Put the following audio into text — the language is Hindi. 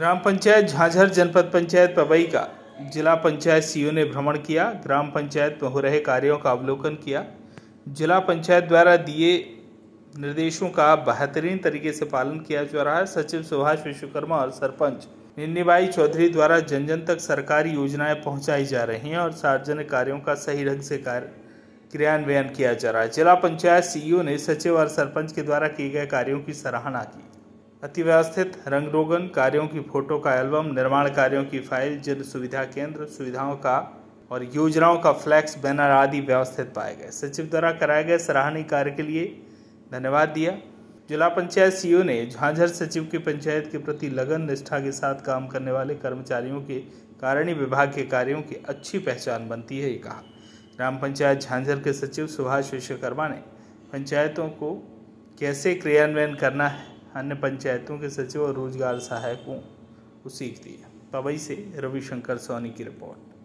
ग्राम पंचायत झाझर जनपद पंचायत पवई का जिला पंचायत सीईओ ने भ्रमण किया ग्राम पंचायत में हो रहे कार्यों का अवलोकन किया जिला पंचायत द्वारा दिए निर्देशों का बेहतरीन तरीके से पालन किया जा रहा है सचिव सुभाष विश्वकर्मा और सरपंच निन्नीबाई चौधरी द्वारा जन जन तक सरकारी योजनाएं पहुंचाई जा रही हैं और सार्वजनिक कार्यों का सही ढंग से कार्य क्रियान्वयन किया जा रहा है जिला पंचायत सीईओ ने सचिव और सरपंच के द्वारा किए गए कार्यों की सराहना की अतिव्यवस्थित रंग रोगन कार्यों की फोटो का एल्बम निर्माण कार्यों की फाइल जन सुविधा केंद्र सुविधाओं का और योजनाओं का फ्लैक्स बैनर आदि व्यवस्थित पाए गए सचिव द्वारा कराए गए सराहनीय कार्य के लिए धन्यवाद दिया जिला पंचायत सीईओ ने झांझर सचिव की पंचायत के प्रति लगन निष्ठा के साथ काम करने वाले कर्मचारियों के कारण ही विभाग के कार्यों की अच्छी पहचान बनती है ये कहा ग्राम पंचायत झांझर के सचिव सुभाष विश्वकर्मा ने पंचायतों को कैसे क्रियान्वयन करना है अन्य पंचायतों के सचिव और रोजगार सहायकों को सीख दिया पवई से रविशंकर सोनी की रिपोर्ट